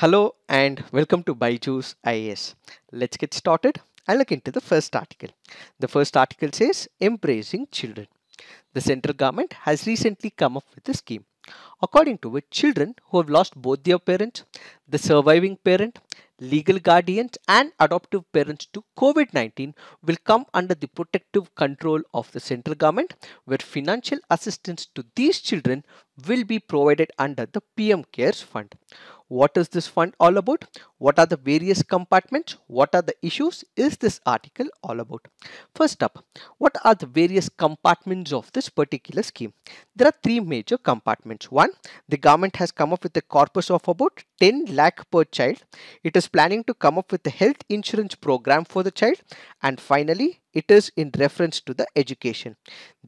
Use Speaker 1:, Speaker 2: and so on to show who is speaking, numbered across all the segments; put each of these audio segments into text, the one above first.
Speaker 1: Hello and welcome to Byju's IAS. Let's get started and look into the first article. The first article says Embracing Children. The central government has recently come up with a scheme according to which children who have lost both their parents, the surviving parent, legal guardians and adoptive parents to COVID-19 will come under the protective control of the central government where financial assistance to these children will be provided under the PM CARES fund. What is this fund all about? What are the various compartments? What are the issues? Is this article all about? First up, what are the various compartments of this particular scheme? There are three major compartments. One, the government has come up with a corpus of about 10 lakh per child. It is planning to come up with a health insurance program for the child. And finally, it is in reference to the education.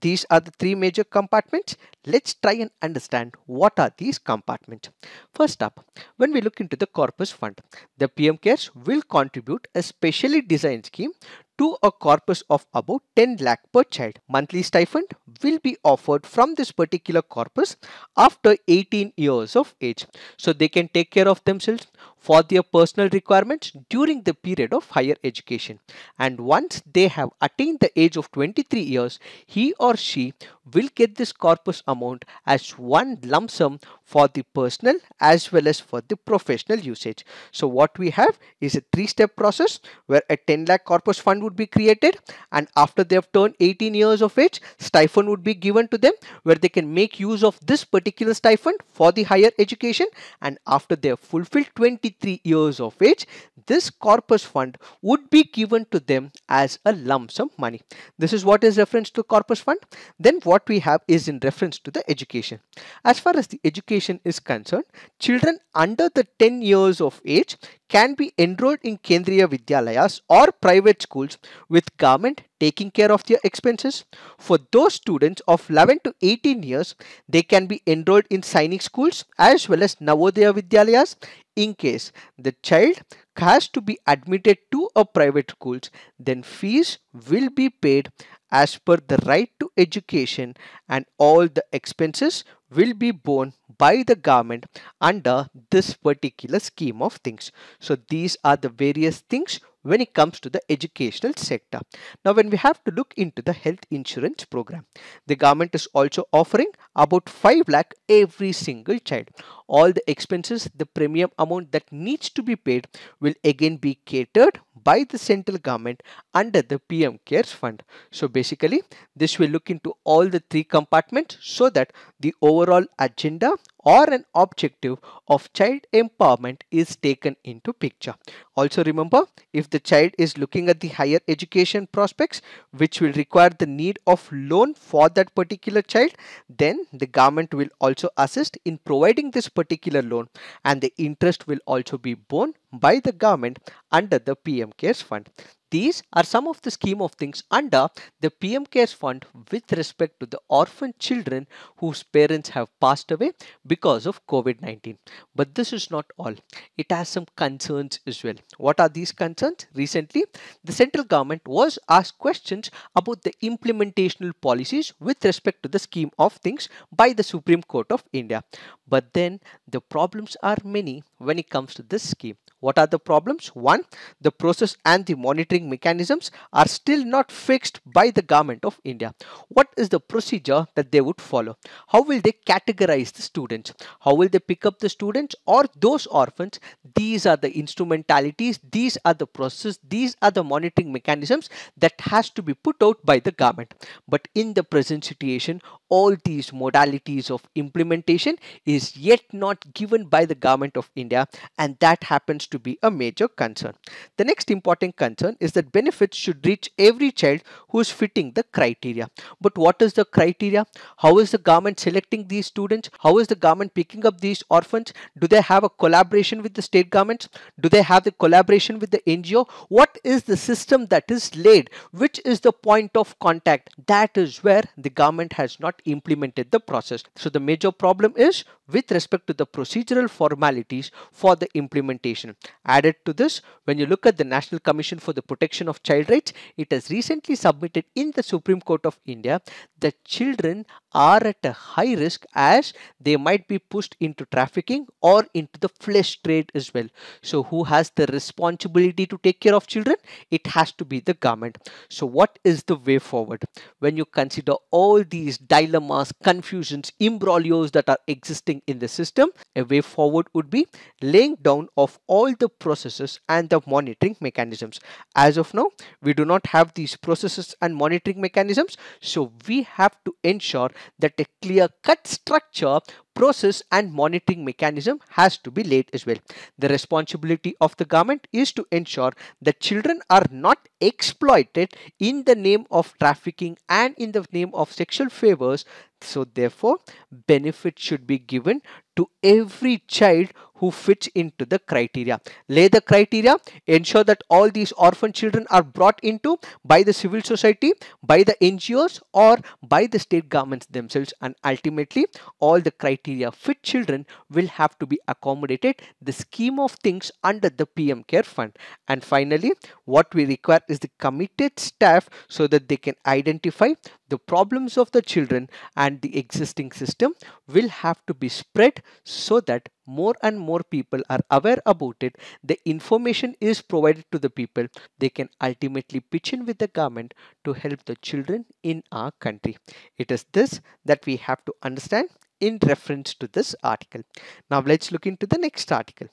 Speaker 1: These are the three major compartments. Let's try and understand what are these compartments. First up, when we look into the corpus fund, the PM CARES will contribute a specially designed scheme to a corpus of about 10 lakh per child. Monthly stipend will be offered from this particular corpus after 18 years of age. So they can take care of themselves for their personal requirements during the period of higher education. And once they have attained the age of 23 years, he or she will get this corpus amount as one lump sum for the personal as well as for the professional usage. So what we have is a three-step process where a 10 lakh corpus fund would be created and after they have turned 18 years of age, stipend would be given to them where they can make use of this particular stipend for the higher education and after they have fulfilled 23 years of age, this corpus fund would be given to them as a lump sum money. This is what is reference to corpus fund. Then what we have is in reference to the education. As far as the education is concerned, children under the 10 years of age can be enrolled in Kendriya Vidyalayas or private schools with government taking care of their expenses. For those students of 11 to 18 years, they can be enrolled in Sainik schools as well as Navodaya Vidyalayas. In case the child has to be admitted to a private schools, then fees will be paid as per the right to education and all the expenses will be borne by the government under this particular scheme of things. So these are the various things when it comes to the educational sector. Now, when we have to look into the health insurance program, the government is also offering about 5 lakh every single child. All the expenses, the premium amount that needs to be paid will again be catered by the central government under the PM CARES fund. So basically, this will look into all the three compartments so that the overall agenda or an objective of child empowerment is taken into picture. Also remember, if the child is looking at the higher education prospects which will require the need of loan for that particular child, then the government will also assist in providing this particular loan and the interest will also be borne by the government under the PM Cares Fund. These are some of the scheme of things under the PM Cares Fund with respect to the orphan children whose parents have passed away because of COVID-19. But this is not all. It has some concerns as well. What are these concerns? Recently, the central government was asked questions about the implementational policies with respect to the scheme of things by the Supreme Court of India. But then the problems are many when it comes to this scheme. What are the problems? One, the process and the monitoring mechanisms are still not fixed by the government of India. What is the procedure that they would follow? How will they categorize the students? How will they pick up the students or those orphans? These are the instrumentalities, these are the processes, these are the monitoring mechanisms that has to be put out by the government. But in the present situation, all these modalities of implementation is yet not given by the government of India and that happens to be a major concern. The next important concern is that benefits should reach every child who is fitting the criteria. But what is the criteria? How is the government selecting these students? How is the government picking up these orphans? Do they have a collaboration with the state governments? Do they have the collaboration with the NGO? What is the system that is laid? Which is the point of contact? That is where the government has not implemented the process. So the major problem is with respect to the procedural formalities for the implementation. Added to this, when you look at the National Commission for the Protection of Child Rights, it has recently submitted in the Supreme Court of India that children are at a high risk as they might be pushed into trafficking or into the flesh trade as well. So who has the responsibility to take care of children? It has to be the government. So what is the way forward? When you consider all these dilemmas, confusions, imbroglios that are existing in the system, a way forward would be laying down of all all the processes and the monitoring mechanisms. As of now, we do not have these processes and monitoring mechanisms. So we have to ensure that a clear cut structure process and monitoring mechanism has to be laid as well. The responsibility of the government is to ensure that children are not exploited in the name of trafficking and in the name of sexual favors. So therefore, benefit should be given to every child who fits into the criteria. Lay the criteria, ensure that all these orphan children are brought into by the civil society, by the NGOs or by the state governments themselves and ultimately all the criteria criteria fit children will have to be accommodated the scheme of things under the PM Care Fund. And finally, what we require is the committed staff so that they can identify the problems of the children and the existing system will have to be spread so that more and more people are aware about it. The information is provided to the people. They can ultimately pitch in with the government to help the children in our country. It is this that we have to understand in reference to this article. Now let's look into the next article.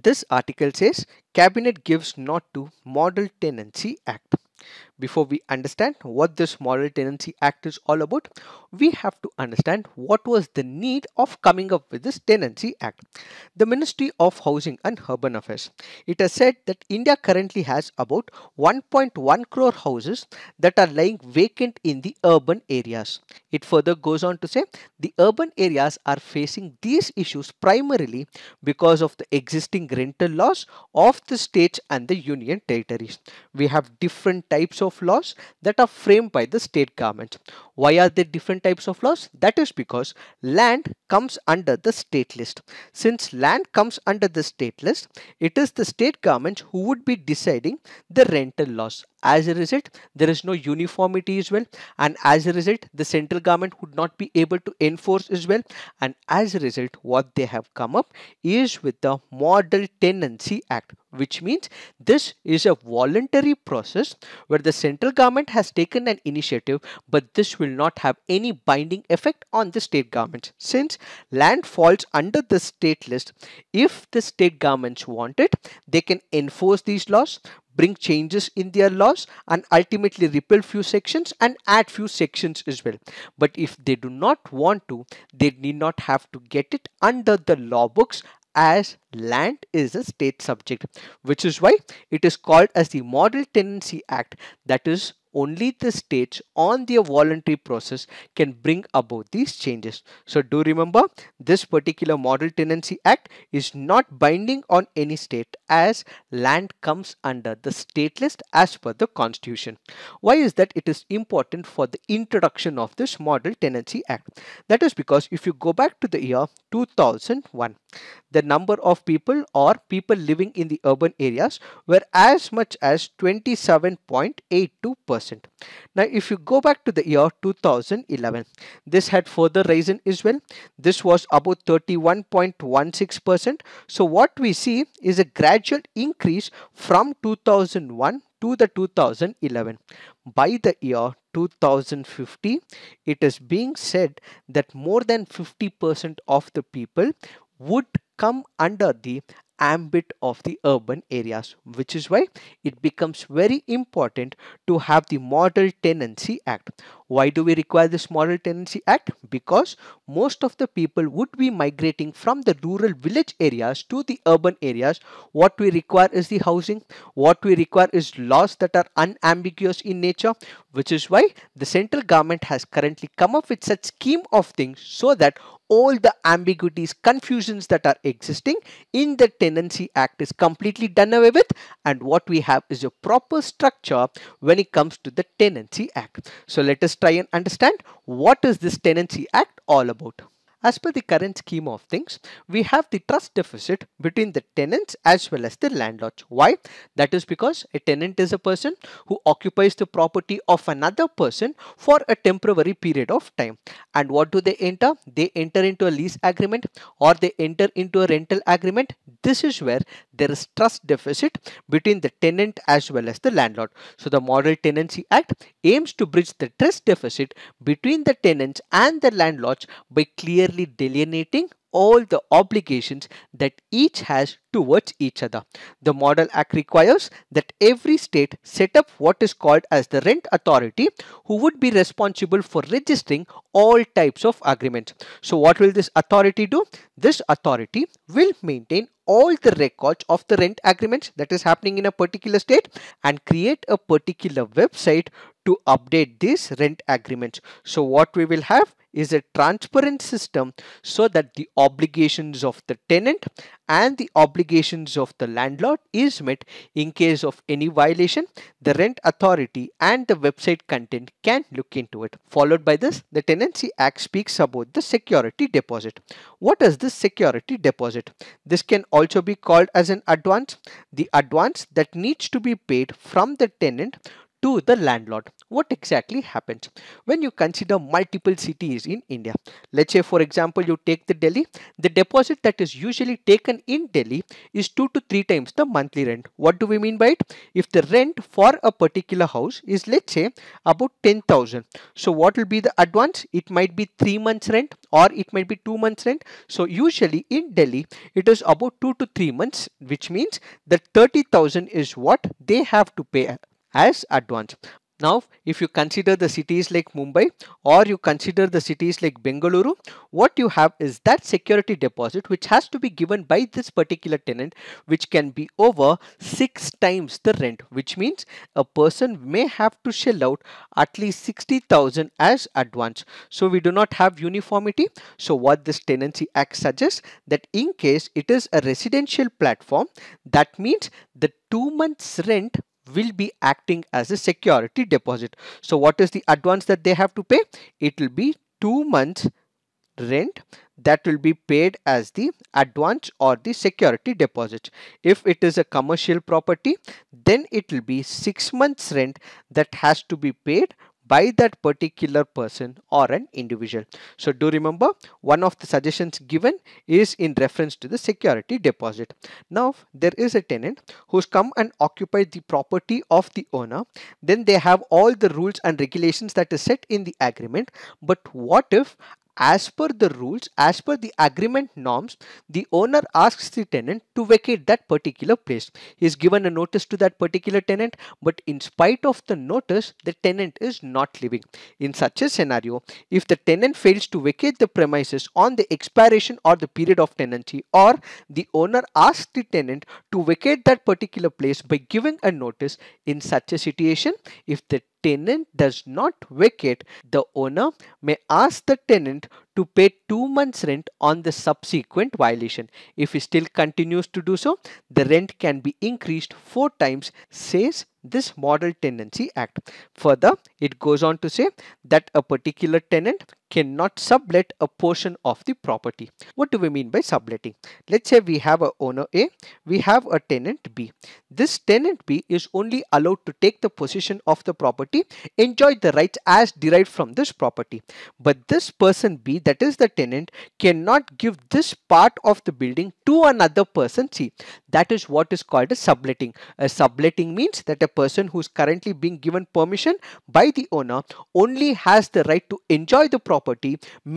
Speaker 1: This article says Cabinet gives not to Model Tenancy Act before we understand what this moral tenancy act is all about, we have to understand what was the need of coming up with this tenancy act. The Ministry of Housing and Urban Affairs. It has said that India currently has about 1.1 crore houses that are lying vacant in the urban areas. It further goes on to say the urban areas are facing these issues primarily because of the existing rental laws of the states and the union territories. We have different types of of laws that are framed by the state government. Why are there different types of laws? That is because land comes under the state list. Since land comes under the state list, it is the state government who would be deciding the rental laws. As a result, there is no uniformity as well and as a result, the central government would not be able to enforce as well and as a result, what they have come up is with the Model Tenancy Act which means this is a voluntary process where the central government has taken an initiative but this will not have any binding effect on the state governments since land falls under the state list if the state governments want it they can enforce these laws bring changes in their laws and ultimately repeal few sections and add few sections as well. But if they do not want to, they need not have to get it under the law books as land is a state subject, which is why it is called as the Model Tenancy Act. That is, only the states on their voluntary process can bring about these changes. So do remember, this particular Model Tenancy Act is not binding on any state as land comes under the state list as per the constitution. Why is that it is important for the introduction of this Model Tenancy Act? That is because if you go back to the year 2001, the number of people or people living in the urban areas were as much as 27.82%. Now, if you go back to the year 2011, this had further risen as well. This was about 31.16%. So, what we see is a gradual increase from 2001 to the 2011. By the year 2050, it is being said that more than 50% of the people would come under the ambit of the urban areas which is why it becomes very important to have the model tenancy act why do we require this model tenancy act because most of the people would be migrating from the rural village areas to the urban areas what we require is the housing what we require is laws that are unambiguous in nature which is why the central government has currently come up with such scheme of things so that all the ambiguities, confusions that are existing in the Tenancy Act is completely done away with and what we have is a proper structure when it comes to the Tenancy Act. So let us try and understand what is this Tenancy Act all about. As per the current scheme of things, we have the trust deficit between the tenants as well as the landlords. Why? That is because a tenant is a person who occupies the property of another person for a temporary period of time. And what do they enter? They enter into a lease agreement or they enter into a rental agreement. This is where there is trust deficit between the tenant as well as the landlord. So the Model Tenancy Act aims to bridge the trust deficit between the tenants and the landlords by clearly delineating all the obligations that each has towards each other. The Model Act requires that every state set up what is called as the rent authority who would be responsible for registering all types of agreements. So what will this authority do? This authority will maintain all the records of the rent agreements that is happening in a particular state and create a particular website to update these rent agreements. So what we will have is a transparent system so that the obligations of the tenant and the obligations of the landlord is met in case of any violation the rent authority and the website content can look into it followed by this the tenancy act speaks about the security deposit what is this security deposit this can also be called as an advance the advance that needs to be paid from the tenant to the landlord. What exactly happens when you consider multiple cities in India? Let's say, for example, you take the Delhi. The deposit that is usually taken in Delhi is two to three times the monthly rent. What do we mean by it? If the rent for a particular house is, let's say, about 10,000. So what will be the advance? It might be three months rent or it might be two months rent. So usually in Delhi, it is about two to three months, which means that 30,000 is what they have to pay as advanced. Now, if you consider the cities like Mumbai or you consider the cities like Bengaluru, what you have is that security deposit which has to be given by this particular tenant which can be over six times the rent which means a person may have to shell out at least 60,000 as advance. So, we do not have uniformity. So, what this Tenancy Act suggests that in case it is a residential platform that means the two months rent will be acting as a security deposit. So what is the advance that they have to pay? It will be two months rent that will be paid as the advance or the security deposit. If it is a commercial property, then it will be six months rent that has to be paid by that particular person or an individual. So do remember one of the suggestions given is in reference to the security deposit. Now there is a tenant who's come and occupied the property of the owner. Then they have all the rules and regulations that is set in the agreement. But what if as per the rules, as per the agreement norms, the owner asks the tenant to vacate that particular place. He is given a notice to that particular tenant, but in spite of the notice, the tenant is not leaving. In such a scenario, if the tenant fails to vacate the premises on the expiration or the period of tenancy, or the owner asks the tenant to vacate that particular place by giving a notice, in such a situation, if the tenant does not vacate, the owner may ask the tenant to pay two months rent on the subsequent violation. If he still continues to do so, the rent can be increased four times, says this Model Tenancy Act. Further, it goes on to say that a particular tenant cannot sublet a portion of the property. What do we mean by subletting? Let's say we have a owner A, we have a tenant B. This tenant B is only allowed to take the possession of the property, enjoy the rights as derived from this property. But this person B, that is the tenant cannot give this part of the building to another person see that is what is called a subletting a subletting means that a person who is currently being given permission by the owner only has the right to enjoy the property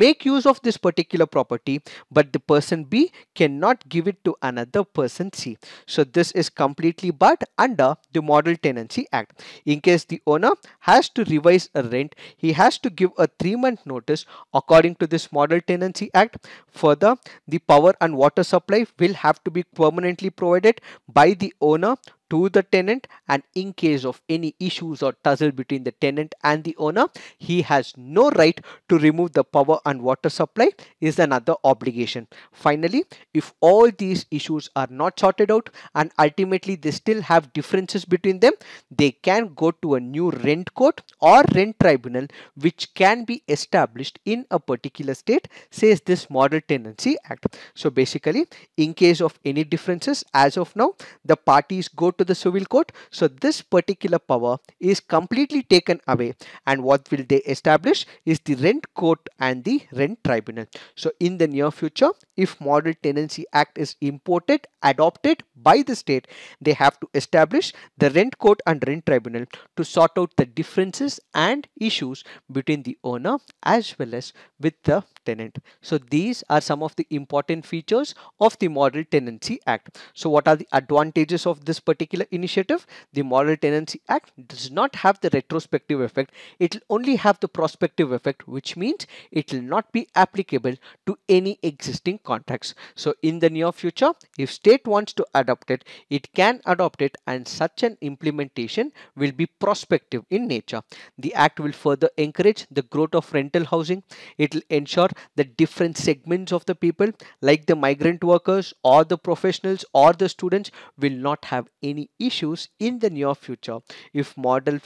Speaker 1: make use of this particular property but the person B cannot give it to another person C so this is completely But under the model tenancy act in case the owner has to revise a rent he has to give a three month notice according to the this Model Tenancy Act. Further, the power and water supply will have to be permanently provided by the owner to the tenant and in case of any issues or tussle between the tenant and the owner he has no right to remove the power and water supply is another obligation finally if all these issues are not sorted out and ultimately they still have differences between them they can go to a new rent court or rent tribunal which can be established in a particular state says this model tenancy act so basically in case of any differences as of now the parties go to the civil court. So this particular power is completely taken away and what will they establish is the rent court and the rent tribunal. So in the near future, if Model Tenancy Act is imported, adopted by the state, they have to establish the rent court and rent tribunal to sort out the differences and issues between the owner as well as with the tenant. So these are some of the important features of the Model Tenancy Act. So what are the advantages of this particular initiative? The Model Tenancy Act does not have the retrospective effect. It will only have the prospective effect, which means it will not be applicable to any existing contracts. So in the near future, if state wants to adopt it, it can adopt it and such an implementation will be prospective in nature. The act will further encourage the growth of rental housing. It will ensure sure that different segments of the people like the migrant workers or the professionals or the students will not have any issues in the near future if model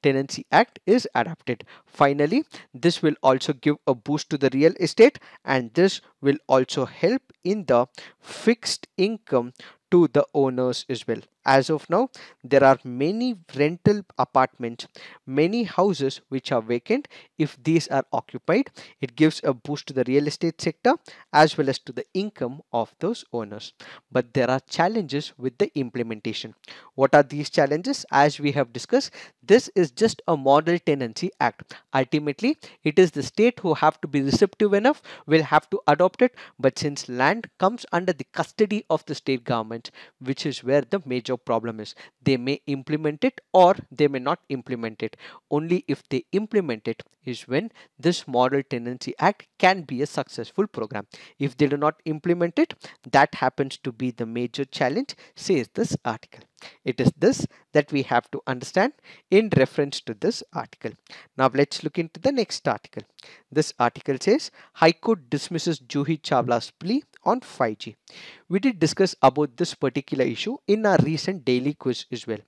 Speaker 1: Tenancy Act is adapted. Finally, this will also give a boost to the real estate and this will also help in the fixed income to the owners as well as of now there are many rental apartments many houses which are vacant if these are occupied it gives a boost to the real estate sector as well as to the income of those owners but there are challenges with the implementation what are these challenges as we have discussed this is just a model tenancy act ultimately it is the state who have to be receptive enough will have to adopt it but since land comes under the custody of the state government which is where the major problem is they may implement it or they may not implement it. Only if they implement it is when this Model Tendency Act can be a successful program. If they do not implement it, that happens to be the major challenge, says this article. It is this that we have to understand in reference to this article. Now let's look into the next article. This article says High Court dismisses Juhi Chawla's plea on 5G. We did discuss about this particular issue in our recent daily quiz as well.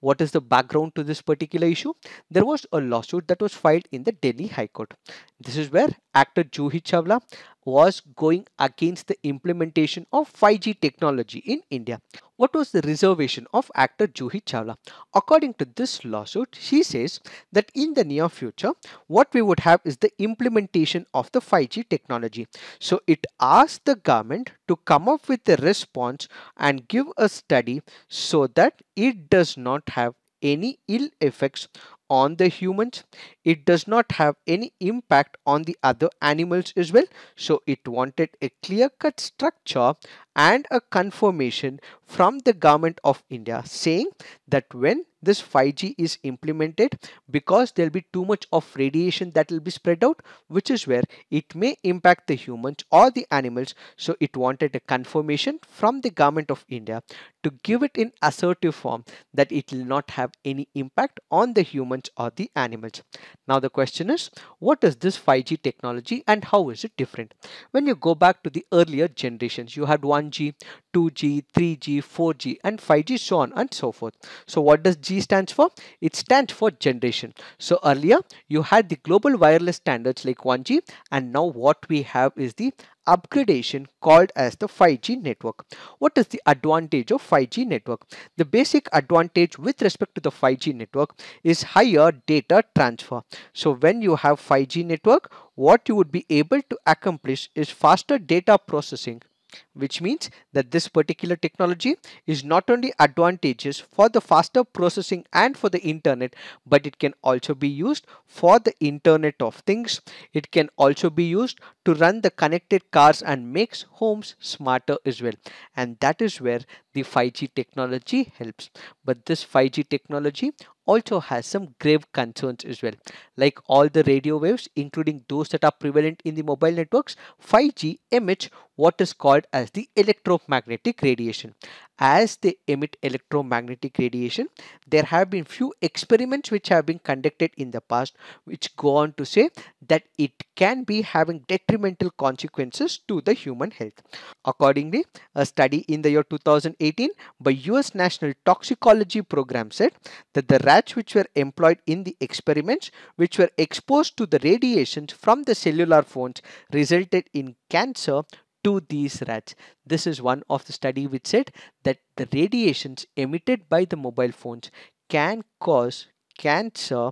Speaker 1: What is the background to this particular issue? There was a lawsuit that was filed in the Delhi High Court. This is where actor Juhi Chawla was going against the implementation of 5G technology in India. What was the reservation of actor Juhi Chawla? According to this lawsuit, she says that in the near future, what we would have is the implementation of the 5G technology. So it asked the government to come up with a response and give a study so that it does not have any ill effects on the humans it does not have any impact on the other animals as well so it wanted a clear cut structure and a confirmation from the government of India saying that when this 5G is implemented because there'll be too much of radiation that will be spread out which is where it may impact the humans or the animals so it wanted a confirmation from the government of India to give it in assertive form that it will not have any impact on the humans or the animals. Now the question is what is this 5G technology and how is it different? When you go back to the earlier generations you had one 1G, 2G, 3G, 4G and 5G so on and so forth. So what does G stands for? It stands for generation. So earlier you had the global wireless standards like 1G and now what we have is the upgradation called as the 5G network. What is the advantage of 5G network? The basic advantage with respect to the 5G network is higher data transfer. So when you have 5G network, what you would be able to accomplish is faster data processing which means that this particular technology is not only advantageous for the faster processing and for the internet but it can also be used for the internet of things it can also be used to run the connected cars and makes homes smarter as well. And that is where the 5G technology helps. But this 5G technology also has some grave concerns as well. Like all the radio waves, including those that are prevalent in the mobile networks, 5G emits what is called as the electromagnetic radiation as they emit electromagnetic radiation. There have been few experiments which have been conducted in the past which go on to say that it can be having detrimental consequences to the human health. Accordingly, a study in the year 2018 by US National Toxicology Program said that the rats which were employed in the experiments which were exposed to the radiations from the cellular phones resulted in cancer to these rats. This is one of the study which said that the radiations emitted by the mobile phones can cause cancer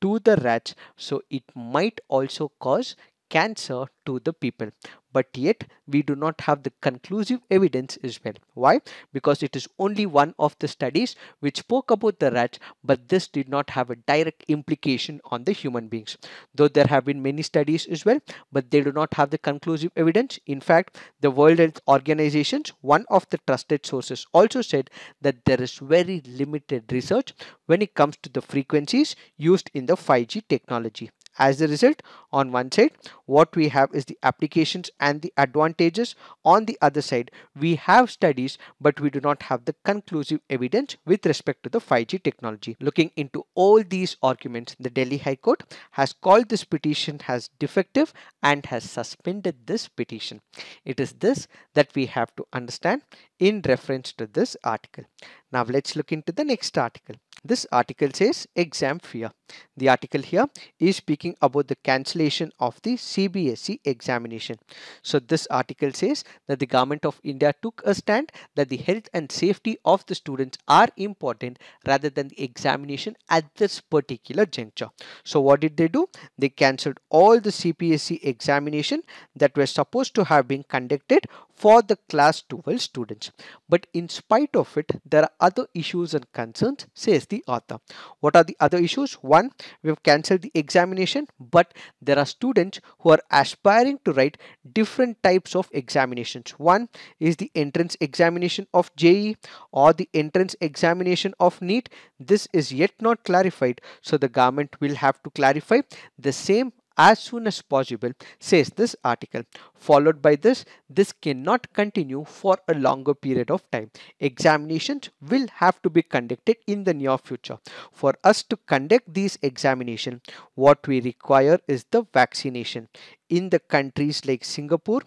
Speaker 1: to the rats so it might also cause cancer to the people but yet we do not have the conclusive evidence as well why because it is only one of the studies which spoke about the rats but this did not have a direct implication on the human beings though there have been many studies as well but they do not have the conclusive evidence in fact the world health organizations one of the trusted sources also said that there is very limited research when it comes to the frequencies used in the 5g technology as a result, on one side, what we have is the applications and the advantages. On the other side, we have studies, but we do not have the conclusive evidence with respect to the 5G technology. Looking into all these arguments, the Delhi High Court has called this petition as defective and has suspended this petition. It is this that we have to understand in reference to this article. Now let's look into the next article. This article says exam fear. The article here is speaking about the cancellation of the CBSE examination. So this article says that the government of India took a stand that the health and safety of the students are important rather than the examination at this particular juncture. So what did they do? They cancelled all the CBSE examination that were supposed to have been conducted for the class 12 students. But in spite of it, there are other issues and concerns, says the the author. What are the other issues? One, we have cancelled the examination, but there are students who are aspiring to write different types of examinations. One is the entrance examination of JE or the entrance examination of NEET. This is yet not clarified, so the government will have to clarify the same as soon as possible, says this article. Followed by this, this cannot continue for a longer period of time. Examinations will have to be conducted in the near future. For us to conduct these examinations, what we require is the vaccination. In the countries like Singapore,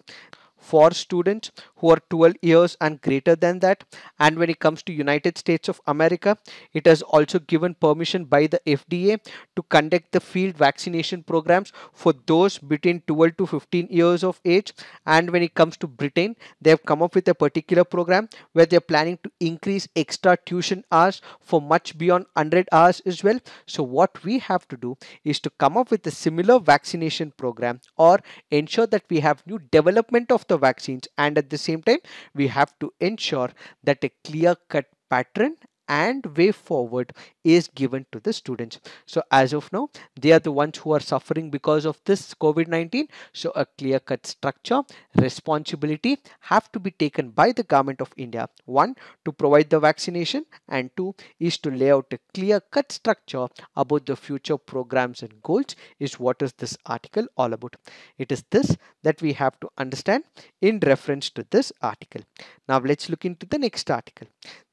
Speaker 1: for students who are 12 years and greater than that and when it comes to United States of America it has also given permission by the FDA to conduct the field vaccination programs for those between 12 to 15 years of age and when it comes to Britain they have come up with a particular program where they are planning to increase extra tuition hours for much beyond 100 hours as well so what we have to do is to come up with a similar vaccination program or ensure that we have new development of the vaccines and at the same time, we have to ensure that a clear cut pattern and way forward is given to the students. So as of now, they are the ones who are suffering because of this COVID-19. So a clear-cut structure, responsibility have to be taken by the government of India. One, to provide the vaccination and two is to lay out a clear-cut structure about the future programs and goals is what is this article all about. It is this that we have to understand in reference to this article. Now let's look into the next article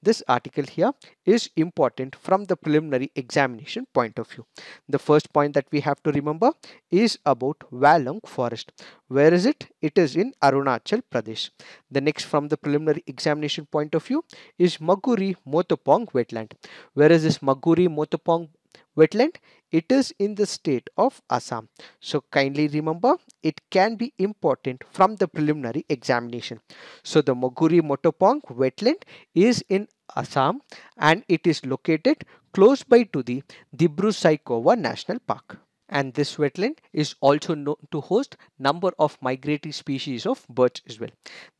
Speaker 1: this article here is important from the preliminary examination point of view. The first point that we have to remember is about Valung forest. Where is it? It is in Arunachal Pradesh. The next from the preliminary examination point of view is Maguri Motopong wetland. Where is this Maguri Motopong wetland? It is in the state of Assam. So kindly remember, it can be important from the preliminary examination. So the Moguri Motopong wetland is in Assam and it is located close by to the Dibru Saikova National Park and this wetland is also known to host number of migratory species of birds as well.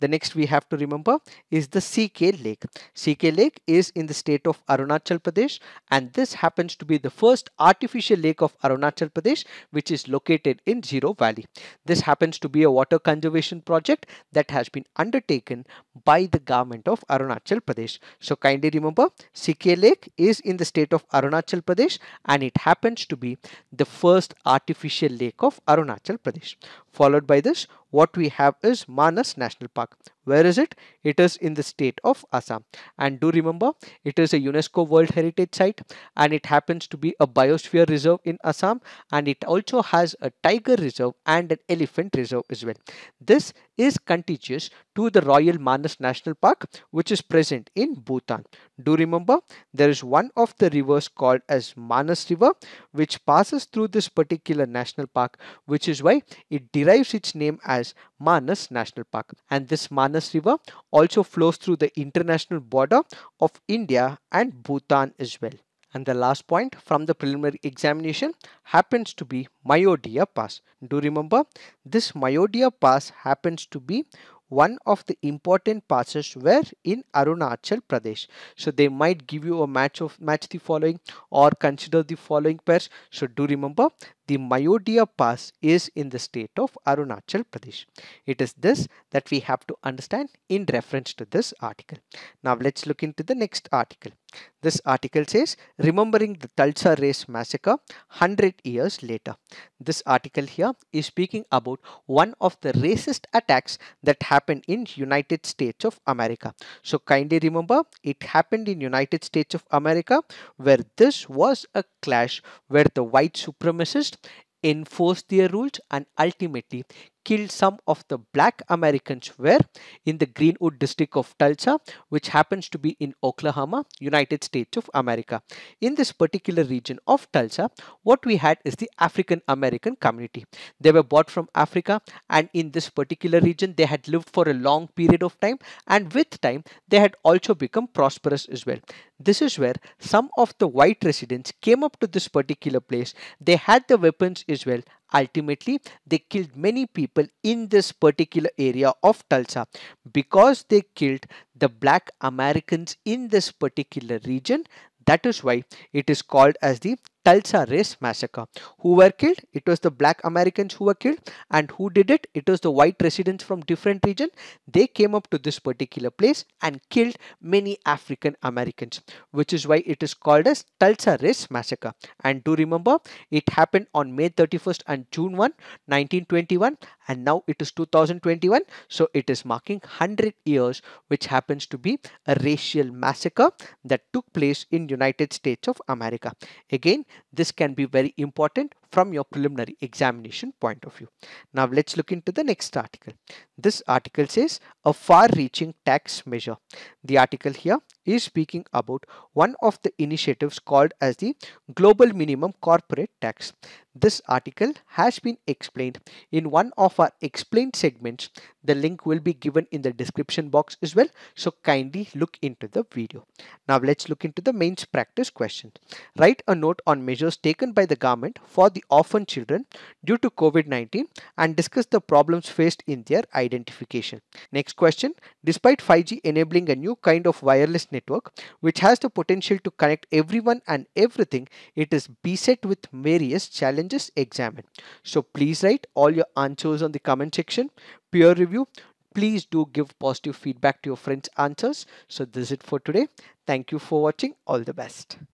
Speaker 1: The next we have to remember is the CK Lake. CK Lake is in the state of Arunachal Pradesh and this happens to be the first artificial lake of Arunachal Pradesh which is located in Zero Valley. This happens to be a water conservation project that has been undertaken by the government of Arunachal Pradesh. So kindly remember CK Lake is in the state of Arunachal Pradesh and it happens to be the first artificial lake of Arunachal Pradesh. Followed by this what we have is Manas National Park. Where is it? It is in the state of Assam. And do remember, it is a UNESCO World Heritage Site and it happens to be a biosphere reserve in Assam and it also has a tiger reserve and an elephant reserve as well. This is contiguous to the Royal Manas National Park which is present in Bhutan. Do remember there is one of the rivers called as Manas River which passes through this particular national park which is why it derives its name as Manas National Park and this Manas River also flows through the international border of India and Bhutan as well. And the last point from the preliminary examination happens to be myodia pass. Do remember this myodia pass happens to be one of the important passes where in Arunachal Pradesh. So they might give you a match of match the following or consider the following pairs. So do remember the Mayodia Pass is in the state of Arunachal Pradesh. It is this that we have to understand in reference to this article. Now let's look into the next article. This article says, Remembering the Tulsa Race Massacre 100 Years Later. This article here is speaking about one of the racist attacks that happened in United States of America. So kindly remember, it happened in United States of America where this was a clash where the white supremacists enforce their rules and ultimately killed some of the black Americans were in the Greenwood district of Tulsa, which happens to be in Oklahoma, United States of America. In this particular region of Tulsa, what we had is the African American community. They were brought from Africa and in this particular region, they had lived for a long period of time and with time, they had also become prosperous as well. This is where some of the white residents came up to this particular place. They had the weapons as well Ultimately, they killed many people in this particular area of Tulsa. Because they killed the black Americans in this particular region, that is why it is called as the Tulsa race massacre. Who were killed? It was the black Americans who were killed. And who did it? It was the white residents from different region. They came up to this particular place and killed many African Americans, which is why it is called as Tulsa race massacre. And do remember, it happened on May 31st and June 1, 1921. And now it is 2021. So it is marking 100 years, which happens to be a racial massacre that took place in United States of America. Again, this can be very important from your preliminary examination point of view. Now let's look into the next article. This article says a far-reaching tax measure. The article here is speaking about one of the initiatives called as the Global Minimum Corporate Tax. This article has been explained in one of our explained segments. The link will be given in the description box as well. So kindly look into the video. Now let's look into the mains practice question. Write a note on measures taken by the government for the orphan children due to COVID-19 and discuss the problems faced in their identification. Next question. Despite 5G enabling a new kind of wireless network which has the potential to connect everyone and everything, it is beset with various challenges just examine. So please write all your answers on the comment section. Peer review. Please do give positive feedback to your friends' answers. So this is it for today. Thank you for watching. All the best.